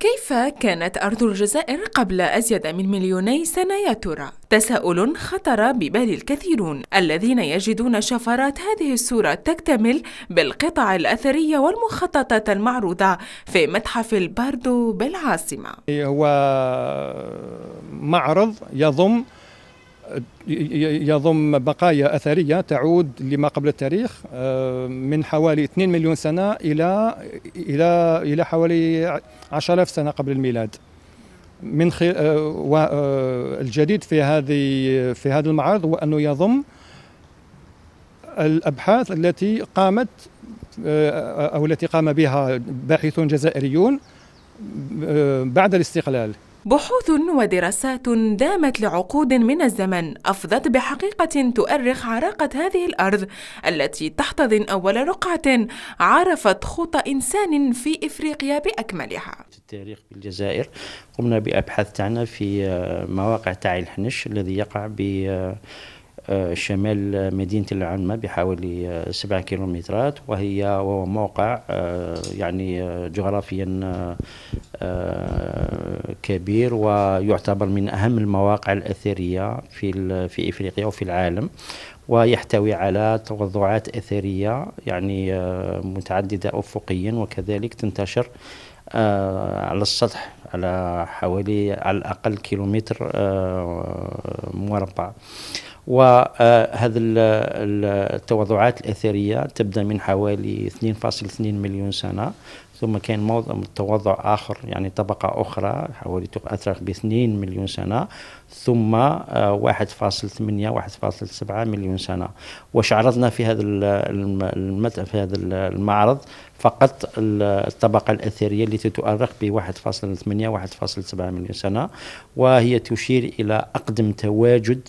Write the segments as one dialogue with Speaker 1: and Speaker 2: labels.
Speaker 1: كيف كانت أرض الجزائر قبل أزيد من مليوني سنة يا ترى؟ تساؤل خطر ببال الكثيرون الذين يجدون شفرات هذه الصورة تكتمل بالقطع الأثرية والمخططات المعروضة في متحف الباردو بالعاصمة
Speaker 2: هو معرض يضم يضم بقايا أثرية تعود لما قبل التاريخ آه، من حوالي 2 مليون سنة إلى إلى إلى حوالي 10000 سنة قبل الميلاد من خل... آه، آه، الجديد في هذه في هذا المعرض هو أنه يضم الأبحاث التي قامت أو التي قام بها باحثون جزائريون بعد الاستقلال
Speaker 1: بحوث ودراسات دامت لعقود من الزمن أفضت بحقيقة تؤرخ عراقة هذه الأرض التي تحتضن أول رقعة عرفت خطى إنسان في إفريقيا بأكملها
Speaker 3: التاريخ بالجزائر قمنا بأبحاث تاعنا في آه، مواقع تاع الحنش الذي يقع ب آه، آه، شمال مدينة العلمة بحوالي آه، سبعة كيلومترات وهي هو موقع آه، يعني جغرافيا كبير ويعتبر من أهم المواقع الأثرية في في إفريقيا وفي العالم ويحتوي على توضعات أثرية يعني متعددة أفقيا وكذلك تنتشر على السطح على حوالي على الأقل كيلومتر مربع وهذه التوضعات الأثرية تبدأ من حوالي 2.2 مليون سنة ثم كان معظم التوضع آخر يعني طبقة أخرى حوالي تؤثر ب 2 مليون سنة ثم 1.8 آه، 1.7 مليون سنة وشعرضنا في هذا في هذا المعرض فقط الطبقة الأثرية التي تؤرخ ب 1.8 1.7 مليون سنة وهي تشير إلى أقدم تواجد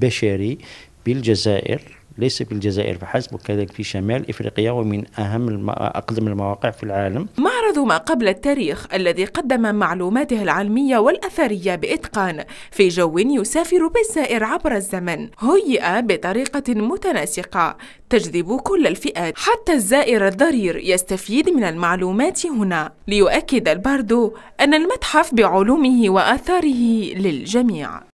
Speaker 3: بشري بالجزائر ليس بالجزائر فحسب وكذلك في شمال افريقيا ومن اهم الم... اقدم المواقع في العالم.
Speaker 1: معرض ما قبل التاريخ الذي قدم معلوماته العلميه والاثريه باتقان في جو يسافر بالزائر عبر الزمن، هيئ بطريقه متناسقه تجذب كل الفئات حتى الزائر الضرير يستفيد من المعلومات هنا، ليؤكد الباردو ان المتحف بعلومه واثاره للجميع.